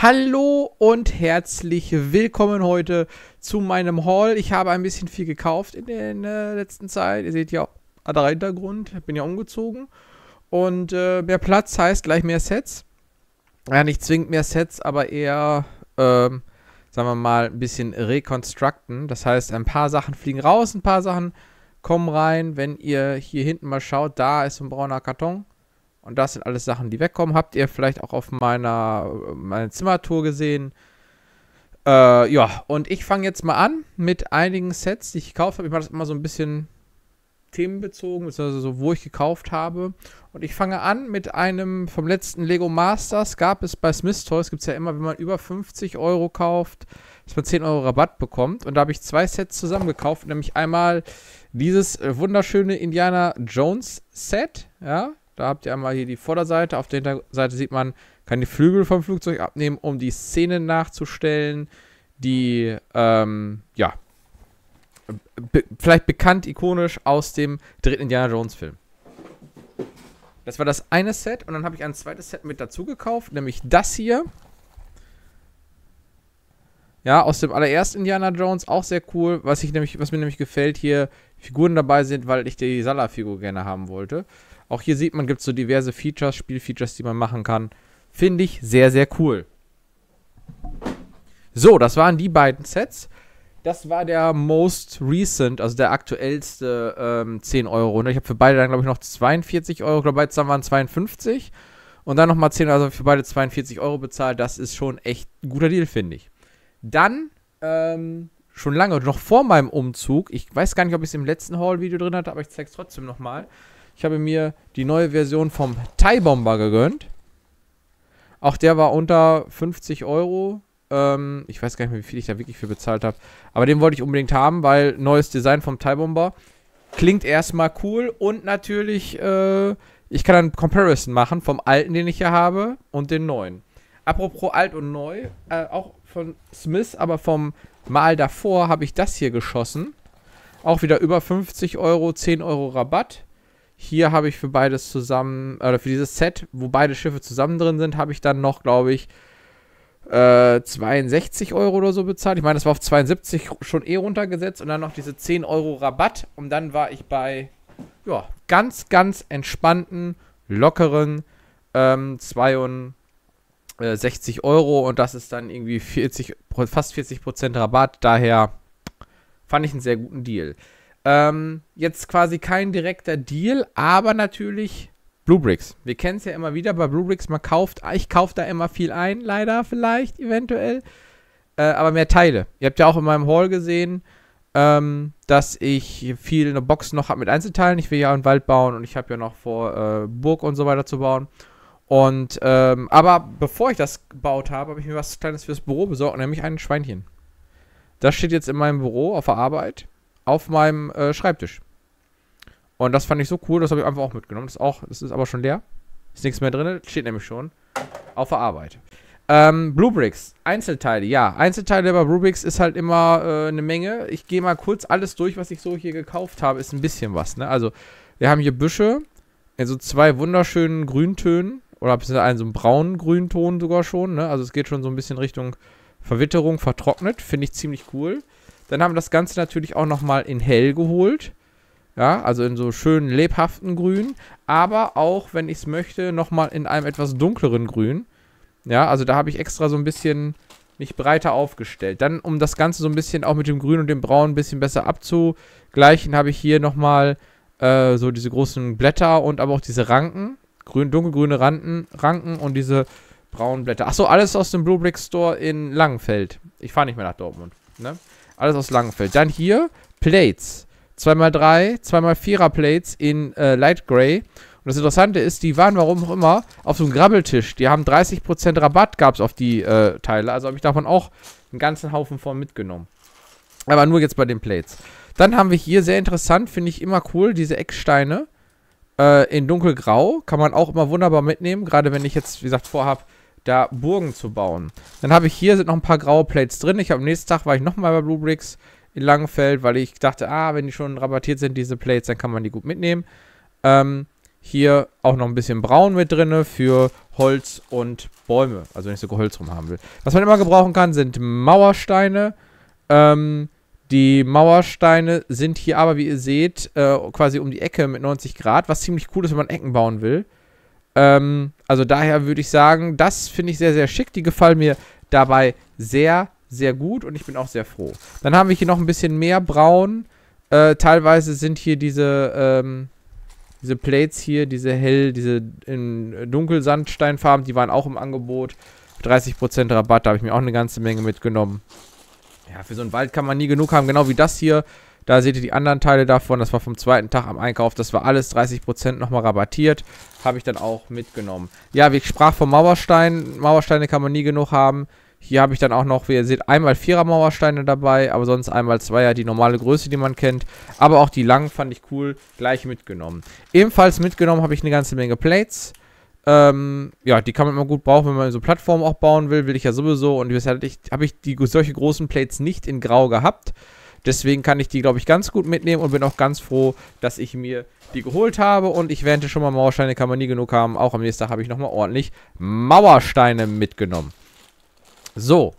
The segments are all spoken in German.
Hallo und herzlich willkommen heute zu meinem Haul. Ich habe ein bisschen viel gekauft in der, in letzten Zeit. Ihr seht ja der Hintergrund, bin ja umgezogen. Und äh, mehr Platz heißt gleich mehr Sets. Ja, nicht zwingend mehr Sets, aber eher, ähm, sagen wir mal, ein bisschen reconstructen. Das heißt, ein paar Sachen fliegen raus, ein paar Sachen kommen rein. Wenn ihr hier hinten mal schaut, da ist ein brauner Karton. Und das sind alles Sachen, die wegkommen. Habt ihr vielleicht auch auf meiner meine Zimmertour gesehen. Äh, ja, und ich fange jetzt mal an mit einigen Sets, die ich gekauft habe. Ich mache das immer so ein bisschen themenbezogen, beziehungsweise so, wo ich gekauft habe. Und ich fange an mit einem vom letzten Lego Masters. Gab es bei Smith Toys, gibt es ja immer, wenn man über 50 Euro kauft, dass man 10 Euro Rabatt bekommt. Und da habe ich zwei Sets zusammen gekauft, nämlich einmal dieses äh, wunderschöne Indiana Jones Set, ja, da habt ihr einmal hier die Vorderseite. Auf der Hinterseite sieht man, kann die Flügel vom Flugzeug abnehmen, um die Szene nachzustellen, die, ähm, ja, be vielleicht bekannt, ikonisch aus dem dritten Indiana Jones Film. Das war das eine Set und dann habe ich ein zweites Set mit dazu gekauft, nämlich das hier. Ja, aus dem allerersten Indiana Jones, auch sehr cool. Was, ich nämlich, was mir nämlich gefällt, hier Figuren dabei sind, weil ich die Salah-Figur gerne haben wollte. Auch hier sieht man, gibt es so diverse Features, Spielfeatures, die man machen kann. Finde ich sehr, sehr cool. So, das waren die beiden Sets. Das war der most recent, also der aktuellste ähm, 10 Euro. Und Ich habe für beide dann, glaube ich, noch 42 Euro. Ich glaube, beide zusammen waren 52. Und dann nochmal 10, also für beide 42 Euro bezahlt. Das ist schon echt ein guter Deal, finde ich. Dann, ähm, schon lange, noch vor meinem Umzug, ich weiß gar nicht, ob ich es im letzten Haul-Video drin hatte, aber ich zeige es trotzdem nochmal. mal ich habe mir die neue Version vom Thai Bomber gegönnt. Auch der war unter 50 Euro. Ähm, ich weiß gar nicht mehr, wie viel ich da wirklich für bezahlt habe. Aber den wollte ich unbedingt haben, weil neues Design vom Thai Bomber klingt erstmal cool und natürlich, äh, ich kann dann Comparison machen vom alten, den ich hier habe und den neuen. Apropos alt und neu, äh, auch von Smith, aber vom Mal davor habe ich das hier geschossen. Auch wieder über 50 Euro, 10 Euro Rabatt. Hier habe ich für beides zusammen, oder äh, für dieses Set, wo beide Schiffe zusammen drin sind, habe ich dann noch, glaube ich, äh, 62 Euro oder so bezahlt. Ich meine, das war auf 72 schon eh runtergesetzt und dann noch diese 10 Euro Rabatt. Und dann war ich bei, ja, ganz, ganz entspannten, lockeren ähm, 62 Euro. Und das ist dann irgendwie 40, fast 40 Prozent Rabatt. Daher fand ich einen sehr guten Deal. Ähm, jetzt quasi kein direkter Deal, aber natürlich Bluebricks. Wir kennen es ja immer wieder bei Bluebricks, man kauft, ich kaufe da immer viel ein, leider vielleicht, eventuell. Äh, aber mehr Teile. Ihr habt ja auch in meinem Haul gesehen, ähm, dass ich viel eine Box noch habe mit Einzelteilen. Ich will ja einen Wald bauen und ich habe ja noch vor, äh, Burg und so weiter zu bauen. Und, ähm, aber bevor ich das gebaut habe, habe ich mir was Kleines fürs Büro besorgt, nämlich ein Schweinchen. Das steht jetzt in meinem Büro auf der Arbeit auf meinem äh, Schreibtisch. Und das fand ich so cool, das habe ich einfach auch mitgenommen. Das, auch, das ist aber schon leer. Ist nichts mehr drin, steht nämlich schon. Auf der Arbeit. Ähm, Bluebricks, Einzelteile, ja. Einzelteile bei Bluebricks ist halt immer äh, eine Menge. Ich gehe mal kurz alles durch, was ich so hier gekauft habe. Ist ein bisschen was, ne? Also, wir haben hier Büsche in so zwei wunderschönen Grüntönen. Oder beziehungsweise einen so einen braunen Grünton sogar schon, ne? Also, es geht schon so ein bisschen Richtung Verwitterung, vertrocknet. Finde ich ziemlich cool. Dann haben wir das Ganze natürlich auch nochmal in hell geholt. Ja, also in so schönen, lebhaften Grün. Aber auch, wenn ich es möchte, nochmal in einem etwas dunkleren Grün. Ja, also da habe ich extra so ein bisschen mich breiter aufgestellt. Dann, um das Ganze so ein bisschen auch mit dem Grün und dem Braun ein bisschen besser abzugleichen, habe ich hier nochmal äh, so diese großen Blätter und aber auch diese Ranken. Grün, dunkelgrüne Ranken, Ranken und diese braunen Blätter. Achso, alles aus dem Blue Brick Store in Langenfeld. Ich fahre nicht mehr nach Dortmund. Ne? Alles aus Langenfeld. Dann hier Plates. 2x3, 2x4er Plates in äh, Light Gray. Und das Interessante ist, die waren, warum auch immer, auf so einem Grabbeltisch. Die haben 30% Rabatt gab es auf die äh, Teile. Also habe ich davon auch einen ganzen Haufen von mitgenommen. Aber nur jetzt bei den Plates. Dann haben wir hier, sehr interessant, finde ich immer cool, diese Ecksteine äh, in dunkelgrau. Kann man auch immer wunderbar mitnehmen. Gerade wenn ich jetzt, wie gesagt, vorhabe, da Burgen zu bauen. Dann habe ich hier, sind noch ein paar graue Plates drin. Ich habe am nächsten Tag, war ich nochmal bei Blue Bricks in Langenfeld, weil ich dachte, ah, wenn die schon rabattiert sind, diese Plates, dann kann man die gut mitnehmen. Ähm, hier auch noch ein bisschen Braun mit drin für Holz und Bäume. Also wenn ich sogar Holz rum haben will. Was man immer gebrauchen kann, sind Mauersteine. Ähm, die Mauersteine sind hier aber, wie ihr seht, äh, quasi um die Ecke mit 90 Grad, was ziemlich cool ist, wenn man Ecken bauen will. Ähm, also daher würde ich sagen, das finde ich sehr, sehr schick. Die gefallen mir dabei sehr, sehr gut und ich bin auch sehr froh. Dann haben wir hier noch ein bisschen mehr Braun. Äh, teilweise sind hier diese, ähm, diese Plates hier, diese hell, diese in Dunkelsandsteinfarben, die waren auch im Angebot. 30% Rabatt, da habe ich mir auch eine ganze Menge mitgenommen. Ja, für so einen Wald kann man nie genug haben, genau wie das hier. Da seht ihr die anderen Teile davon. Das war vom zweiten Tag am Einkauf. Das war alles 30% nochmal rabattiert. Habe ich dann auch mitgenommen. Ja, wie ich sprach vom Mauerstein. Mauersteine kann man nie genug haben. Hier habe ich dann auch noch, wie ihr seht, einmal Vierer Mauersteine dabei, aber sonst einmal Zweier, die normale Größe, die man kennt. Aber auch die langen fand ich cool, gleich mitgenommen. Ebenfalls mitgenommen habe ich eine ganze Menge Plates. Ähm, ja, die kann man immer gut brauchen, wenn man so Plattformen auch bauen will, will ich ja sowieso. Und deshalb habe ich die, solche großen Plates nicht in Grau gehabt. Deswegen kann ich die, glaube ich, ganz gut mitnehmen und bin auch ganz froh, dass ich mir die geholt habe. Und ich wähnte schon mal, Mauersteine kann man nie genug haben. Auch am nächsten Tag habe ich nochmal ordentlich Mauersteine mitgenommen. So,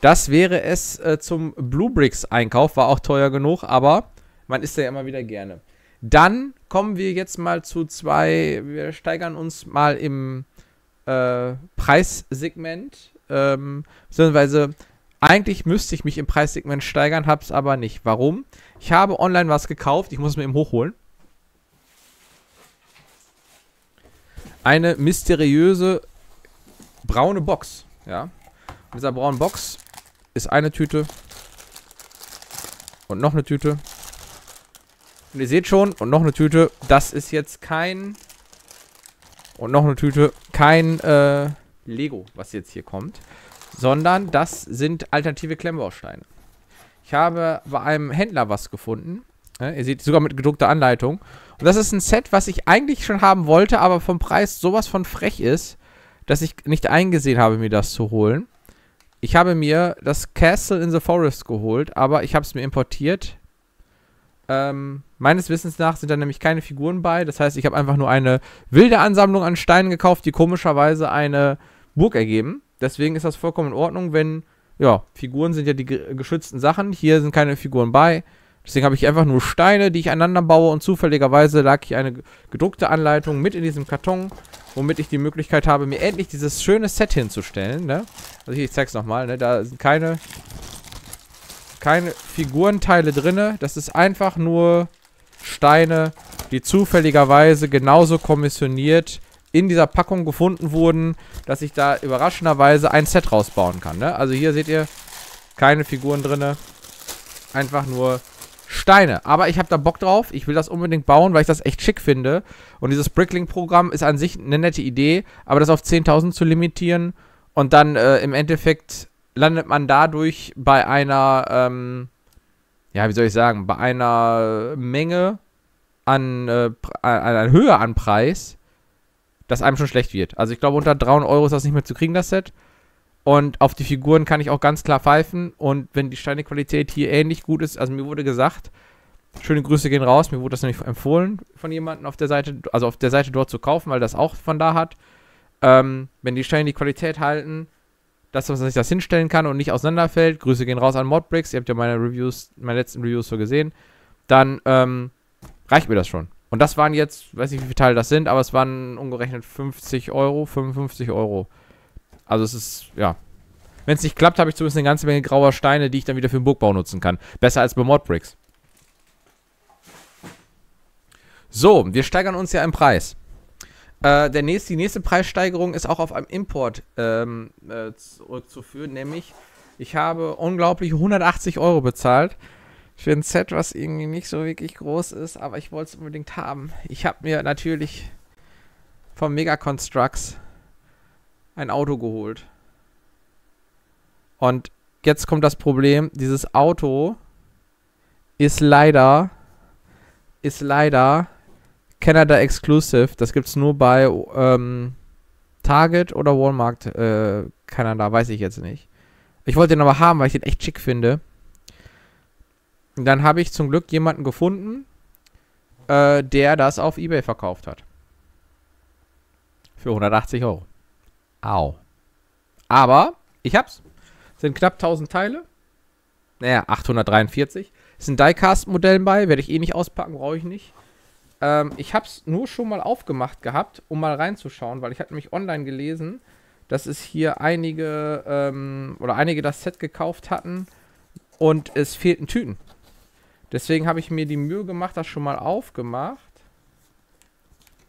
das wäre es äh, zum Blue Bricks Einkauf. War auch teuer genug, aber man isst ja immer wieder gerne. Dann kommen wir jetzt mal zu zwei, wir steigern uns mal im äh, Preissegment, ähm, beziehungsweise eigentlich müsste ich mich im Preissegment steigern, hab's aber nicht. Warum? Ich habe online was gekauft, ich muss es mir eben hochholen. Eine mysteriöse braune Box, ja. In dieser braunen Box ist eine Tüte und noch eine Tüte. Und ihr seht schon, und noch eine Tüte, das ist jetzt kein... Und noch eine Tüte, kein äh, Lego, was jetzt hier kommt, sondern das sind alternative Klemmbausteine. Ich habe bei einem Händler was gefunden. Ja, ne, ihr seht, sogar mit gedruckter Anleitung. Und das ist ein Set, was ich eigentlich schon haben wollte, aber vom Preis sowas von frech ist, dass ich nicht eingesehen habe, mir das zu holen. Ich habe mir das Castle in the Forest geholt, aber ich habe es mir importiert. Ähm, meines Wissens nach sind da nämlich keine Figuren bei. Das heißt, ich habe einfach nur eine wilde Ansammlung an Steinen gekauft, die komischerweise eine Burg ergeben. Deswegen ist das vollkommen in Ordnung, wenn, ja, Figuren sind ja die geschützten Sachen. Hier sind keine Figuren bei. Deswegen habe ich einfach nur Steine, die ich einander baue und zufälligerweise lag hier eine gedruckte Anleitung mit in diesem Karton, womit ich die Möglichkeit habe, mir endlich dieses schöne Set hinzustellen, ne? Also hier, ich zeig's nochmal, ne? Da sind keine, keine Figurenteile drin. Das ist einfach nur Steine, die zufälligerweise genauso kommissioniert in dieser Packung gefunden wurden, dass ich da überraschenderweise ein Set rausbauen kann. Ne? Also hier seht ihr, keine Figuren drinne, einfach nur Steine. Aber ich habe da Bock drauf, ich will das unbedingt bauen, weil ich das echt schick finde. Und dieses brickling programm ist an sich eine nette Idee, aber das auf 10.000 zu limitieren und dann äh, im Endeffekt landet man dadurch bei einer, ähm, ja, wie soll ich sagen, bei einer Menge an, äh, an, an Höhe an Preis, dass einem schon schlecht wird. Also ich glaube, unter 300 Euro ist das nicht mehr zu kriegen, das Set. Und auf die Figuren kann ich auch ganz klar pfeifen. Und wenn die Steinequalität hier ähnlich gut ist, also mir wurde gesagt, schöne Grüße gehen raus, mir wurde das nämlich empfohlen von jemandem auf der Seite, also auf der Seite dort zu kaufen, weil das auch von da hat. Ähm, wenn die Steine die Qualität halten, dass man sich das hinstellen kann und nicht auseinanderfällt, Grüße gehen raus an Modbricks, ihr habt ja meine Reviews, meine letzten Reviews so gesehen, dann ähm, reicht mir das schon. Und das waren jetzt, weiß nicht, wie viele Teile das sind, aber es waren umgerechnet 50 Euro, 55 Euro. Also es ist, ja. Wenn es nicht klappt, habe ich zumindest eine ganze Menge grauer Steine, die ich dann wieder für den Burgbau nutzen kann. Besser als bei Modbricks. So, wir steigern uns ja im Preis. Äh, der nächste, die nächste Preissteigerung ist auch auf einem Import ähm, äh, zurückzuführen, nämlich ich habe unglaublich 180 Euro bezahlt für ein Set, was irgendwie nicht so wirklich groß ist, aber ich wollte es unbedingt haben. Ich habe mir natürlich vom Mega Constructs ein Auto geholt. Und jetzt kommt das Problem, dieses Auto ist leider ist leider Canada Exclusive. Das gibt es nur bei ähm, Target oder Walmart äh, Kanada, weiß ich jetzt nicht. Ich wollte den aber haben, weil ich den echt schick finde. Und dann habe ich zum Glück jemanden gefunden, äh, der das auf Ebay verkauft hat. Für 180 Euro. Au. Aber ich hab's. Sind knapp 1000 Teile. Naja, 843. Ist ein Diecast-Modell bei, werde ich eh nicht auspacken, brauche ich nicht. Ähm, ich hab's nur schon mal aufgemacht gehabt, um mal reinzuschauen, weil ich hatte nämlich online gelesen, dass es hier einige ähm, oder einige das Set gekauft hatten und es fehlten Tüten. Deswegen habe ich mir die Mühe gemacht, das schon mal aufgemacht.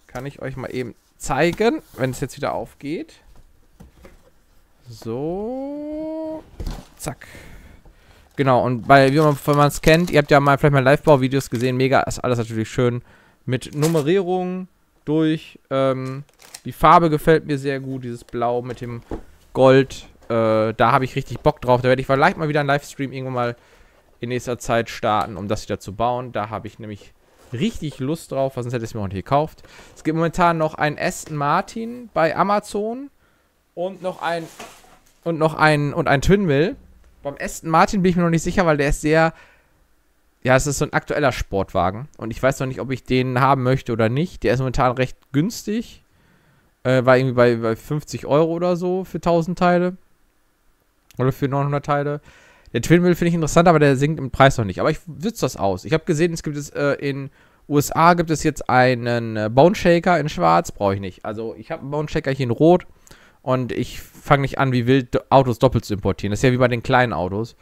Kann ich euch mal eben zeigen, wenn es jetzt wieder aufgeht. So. Zack. Genau, und bei, wie man es kennt, ihr habt ja mal vielleicht mal Live-Bau-Videos gesehen, mega, ist alles natürlich schön mit Nummerierung durch. Ähm, die Farbe gefällt mir sehr gut, dieses Blau mit dem Gold. Äh, da habe ich richtig Bock drauf. Da werde ich vielleicht mal wieder einen Livestream irgendwo mal in nächster Zeit starten, um das wieder zu bauen. Da habe ich nämlich richtig Lust drauf, weil sonst hätte ich es mir auch nicht gekauft. Es gibt momentan noch einen Aston Martin bei Amazon und noch ein und noch ein und ein Twinmill. Beim Aston Martin bin ich mir noch nicht sicher, weil der ist sehr ja, es ist so ein aktueller Sportwagen und ich weiß noch nicht, ob ich den haben möchte oder nicht. Der ist momentan recht günstig. Äh, war irgendwie bei, bei 50 Euro oder so für 1000 Teile. Oder für 900 Teile. Der Twinbill finde ich interessant, aber der sinkt im Preis noch nicht. Aber ich witze das aus. Ich habe gesehen, es gibt es äh, in USA gibt es jetzt einen äh, Bone Shaker in Schwarz. Brauche ich nicht. Also ich habe einen Bone Shaker hier in Rot und ich fange nicht an, wie wild Autos doppelt zu importieren. Das ist ja wie bei den kleinen Autos,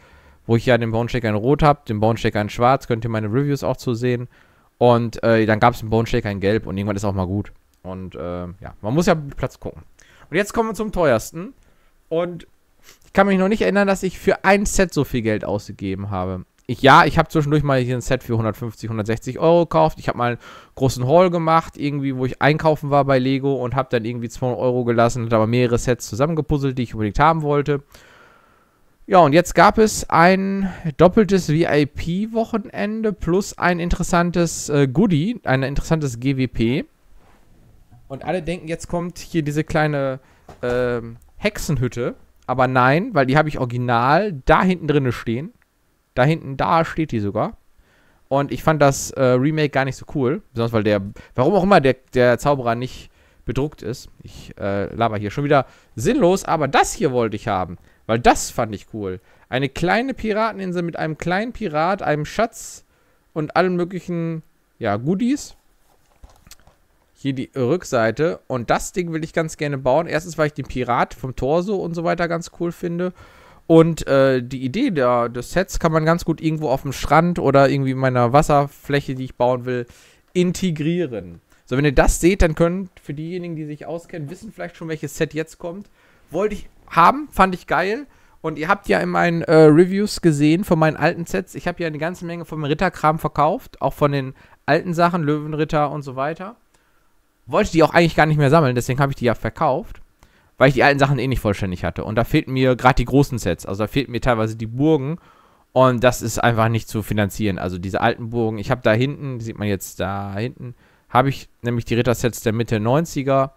wo ich ja den Bone Shaker in Rot habe, den Bone Shaker in Schwarz. Könnt ihr meine Reviews auch zu sehen. Und äh, dann gab es einen Bone Shaker in Gelb und irgendwann ist auch mal gut. Und äh, ja, man muss ja Platz gucken. Und jetzt kommen wir zum teuersten. Und kann mich noch nicht erinnern, dass ich für ein Set so viel Geld ausgegeben habe. Ich, ja, ich habe zwischendurch mal hier ein Set für 150, 160 Euro gekauft. Ich habe mal einen großen Haul gemacht, irgendwie, wo ich einkaufen war bei Lego und habe dann irgendwie 200 Euro gelassen und aber mehrere Sets zusammengepuzzelt, die ich unbedingt haben wollte. Ja, und jetzt gab es ein doppeltes VIP-Wochenende plus ein interessantes äh, Goodie, ein interessantes GWP. Und alle denken, jetzt kommt hier diese kleine äh, Hexenhütte aber nein, weil die habe ich original da hinten drinne stehen. Da hinten, da steht die sogar. Und ich fand das äh, Remake gar nicht so cool. Besonders weil der, warum auch immer der, der Zauberer nicht bedruckt ist. Ich äh, laber hier schon wieder sinnlos, aber das hier wollte ich haben. Weil das fand ich cool. Eine kleine Pirateninsel mit einem kleinen Pirat, einem Schatz und allen möglichen, ja, Goodies hier die Rückseite. Und das Ding will ich ganz gerne bauen. Erstens, weil ich den Pirat vom Torso und so weiter ganz cool finde. Und äh, die Idee der, des Sets kann man ganz gut irgendwo auf dem Strand oder irgendwie in meiner Wasserfläche, die ich bauen will, integrieren. So, wenn ihr das seht, dann könnt für diejenigen, die sich auskennen, wissen vielleicht schon, welches Set jetzt kommt. Wollte ich haben, fand ich geil. Und ihr habt ja in meinen äh, Reviews gesehen von meinen alten Sets. Ich habe ja eine ganze Menge vom Ritterkram verkauft, auch von den alten Sachen, Löwenritter und so weiter wollte die auch eigentlich gar nicht mehr sammeln, deswegen habe ich die ja verkauft, weil ich die alten Sachen eh nicht vollständig hatte. Und da fehlten mir gerade die großen Sets, also da fehlten mir teilweise die Burgen und das ist einfach nicht zu finanzieren. Also diese alten Burgen, ich habe da hinten, sieht man jetzt da hinten, habe ich nämlich die Rittersets der Mitte 90er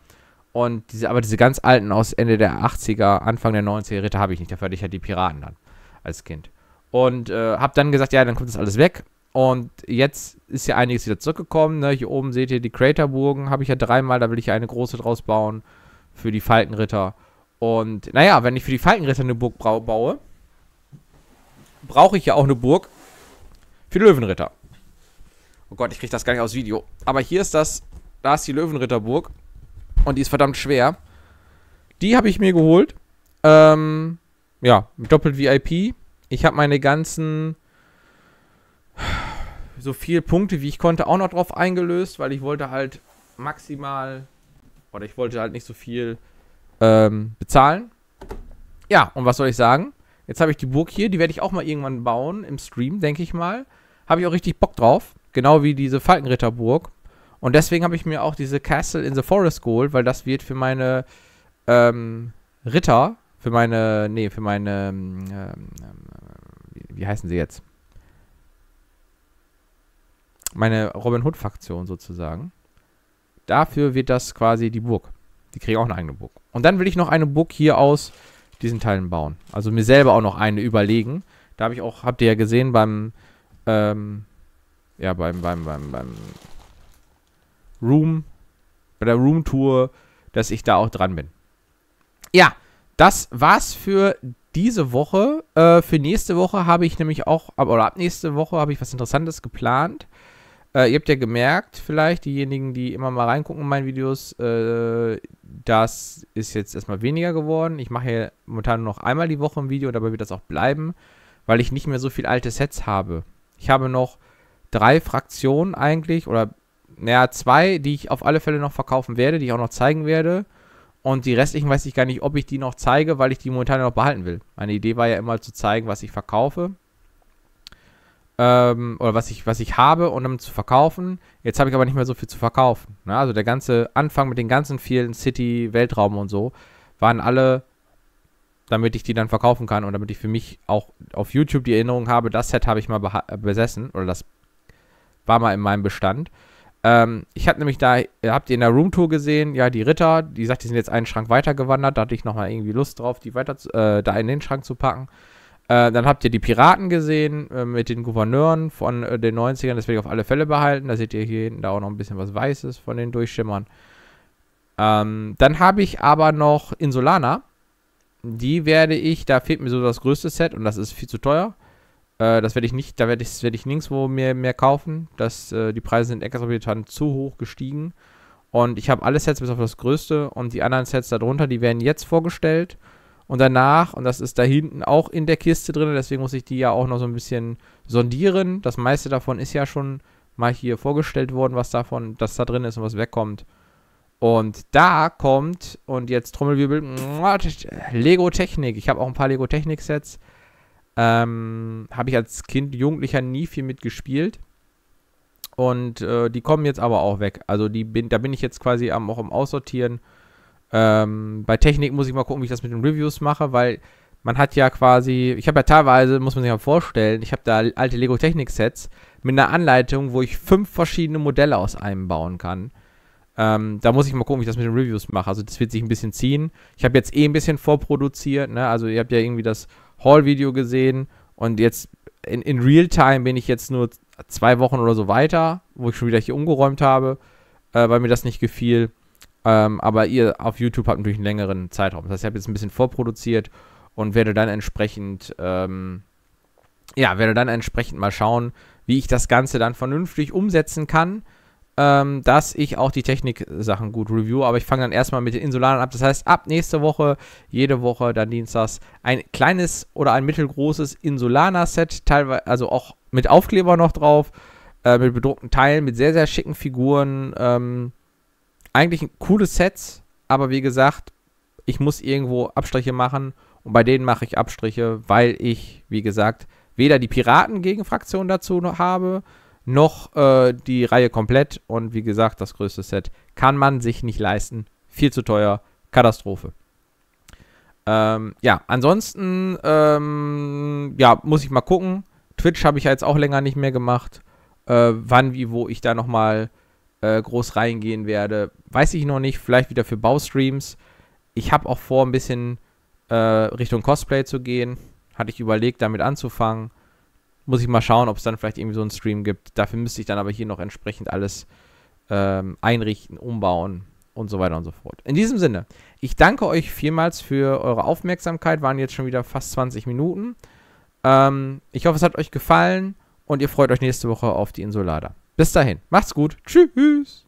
und diese, aber diese ganz alten aus Ende der 80er, Anfang der 90er Ritter habe ich nicht, dafür hatte ich ja die Piraten dann als Kind. Und äh, habe dann gesagt, ja, dann kommt das alles weg und jetzt ist ja einiges wieder zurückgekommen. Ne? Hier oben seht ihr die Craterburgen, habe ich ja dreimal, da will ich ja eine große draus bauen für die Falkenritter. Und naja, wenn ich für die Falkenritter eine Burg baue, brauche ich ja auch eine Burg für die Löwenritter. Oh Gott, ich kriege das gar nicht aus Video. Aber hier ist das, da ist die Löwenritterburg und die ist verdammt schwer. Die habe ich mir geholt. Ähm, ja, doppelt VIP. Ich habe meine ganzen so viele Punkte, wie ich konnte, auch noch drauf eingelöst, weil ich wollte halt maximal oder ich wollte halt nicht so viel ähm, bezahlen. Ja, und was soll ich sagen? Jetzt habe ich die Burg hier, die werde ich auch mal irgendwann bauen im Stream, denke ich mal. Habe ich auch richtig Bock drauf, genau wie diese Falkenritterburg. Und deswegen habe ich mir auch diese Castle in the Forest geholt, weil das wird für meine ähm, Ritter, für meine, nee, für meine, ähm, ähm, ähm wie heißen sie jetzt? meine Robin Hood-Fraktion sozusagen. Dafür wird das quasi die Burg. Die kriegen auch eine eigene Burg. Und dann will ich noch eine Burg hier aus diesen Teilen bauen. Also mir selber auch noch eine überlegen. Da habe ich auch, habt ihr ja gesehen, beim, ähm, ja, beim, beim, beim, beim Room, bei der Room-Tour, dass ich da auch dran bin. Ja, das war's für diese Woche. Äh, für nächste Woche habe ich nämlich auch, oder ab nächste Woche habe ich was Interessantes geplant. Äh, ihr habt ja gemerkt, vielleicht, diejenigen, die immer mal reingucken in meine Videos, äh, das ist jetzt erstmal weniger geworden. Ich mache hier momentan nur noch einmal die Woche ein Video, dabei wird das auch bleiben, weil ich nicht mehr so viel alte Sets habe. Ich habe noch drei Fraktionen eigentlich, oder naja, zwei, die ich auf alle Fälle noch verkaufen werde, die ich auch noch zeigen werde. Und die restlichen weiß ich gar nicht, ob ich die noch zeige, weil ich die momentan noch behalten will. Meine Idee war ja immer zu zeigen, was ich verkaufe ähm, oder was ich, was ich habe und um zu verkaufen. Jetzt habe ich aber nicht mehr so viel zu verkaufen. Ne? Also der ganze Anfang mit den ganzen vielen City, Weltraum und so waren alle, damit ich die dann verkaufen kann und damit ich für mich auch auf YouTube die Erinnerung habe, das Set habe ich mal besessen oder das war mal in meinem Bestand. Ähm, ich habe nämlich da, habt ihr in der Roomtour gesehen, ja, die Ritter, die sagt, die sind jetzt einen Schrank weitergewandert, da hatte ich nochmal irgendwie Lust drauf, die weiter äh, da in den Schrank zu packen. Äh, dann habt ihr die Piraten gesehen äh, mit den Gouverneuren von äh, den 90ern. Das werde ich auf alle Fälle behalten. Da seht ihr hier hinten da auch noch ein bisschen was Weißes von den Durchschimmern. Ähm, dann habe ich aber noch Insulana. Die werde ich, da fehlt mir so das größte Set und das ist viel zu teuer. Äh, das werde ich nicht, da werde ich, werd ich nirgendwo mehr, mehr kaufen. Das, äh, die Preise sind exorbitant zu hoch gestiegen. Und ich habe alle Sets bis auf das größte und die anderen Sets darunter, die werden jetzt vorgestellt. Und danach, und das ist da hinten auch in der Kiste drin, deswegen muss ich die ja auch noch so ein bisschen sondieren. Das meiste davon ist ja schon mal hier vorgestellt worden, was davon, das da drin ist und was wegkommt. Und da kommt, und jetzt Trommelwirbel, Lego Technik. Ich habe auch ein paar Lego Technik Sets. Ähm, habe ich als Kind, Jugendlicher nie viel mitgespielt. Und äh, die kommen jetzt aber auch weg. Also die bin, da bin ich jetzt quasi am, auch am Aussortieren ähm, bei Technik muss ich mal gucken, wie ich das mit den Reviews mache, weil man hat ja quasi, ich habe ja teilweise, muss man sich mal vorstellen, ich habe da alte Lego Technik Sets mit einer Anleitung, wo ich fünf verschiedene Modelle aus einem bauen kann. Ähm, da muss ich mal gucken, wie ich das mit den Reviews mache. Also das wird sich ein bisschen ziehen. Ich habe jetzt eh ein bisschen vorproduziert, ne? Also ihr habt ja irgendwie das Haul-Video gesehen und jetzt in, in Real-Time bin ich jetzt nur zwei Wochen oder so weiter, wo ich schon wieder hier umgeräumt habe, äh, weil mir das nicht gefiel. Ähm, aber ihr auf YouTube habt natürlich einen längeren Zeitraum. Das heißt, ich habe jetzt ein bisschen vorproduziert und werde dann entsprechend, ähm, ja, werde dann entsprechend mal schauen, wie ich das Ganze dann vernünftig umsetzen kann, ähm, dass ich auch die Technik-Sachen gut review. Aber ich fange dann erstmal mit den Insulanern ab. Das heißt, ab nächste Woche, jede Woche, dann dienstags, ein kleines oder ein mittelgroßes Insulaner-Set, teilweise, also auch mit Aufkleber noch drauf, äh, mit bedruckten Teilen, mit sehr, sehr schicken Figuren. Ähm, eigentlich ein cooles Set, aber wie gesagt, ich muss irgendwo Abstriche machen und bei denen mache ich Abstriche, weil ich, wie gesagt, weder die Piraten-Gegenfraktion dazu noch habe, noch äh, die Reihe komplett. Und wie gesagt, das größte Set kann man sich nicht leisten. Viel zu teuer. Katastrophe. Ähm, ja, ansonsten, ähm, ja, muss ich mal gucken. Twitch habe ich ja jetzt auch länger nicht mehr gemacht. Äh, wann, wie, wo ich da nochmal äh, groß reingehen werde, weiß ich noch nicht. Vielleicht wieder für Baustreams. Ich habe auch vor, ein bisschen äh, Richtung Cosplay zu gehen. Hatte ich überlegt, damit anzufangen. Muss ich mal schauen, ob es dann vielleicht irgendwie so einen Stream gibt. Dafür müsste ich dann aber hier noch entsprechend alles ähm, einrichten, umbauen und so weiter und so fort. In diesem Sinne, ich danke euch vielmals für eure Aufmerksamkeit. Waren jetzt schon wieder fast 20 Minuten. Ähm, ich hoffe, es hat euch gefallen und ihr freut euch nächste Woche auf die Insulada. Bis dahin, macht's gut. Tschüss.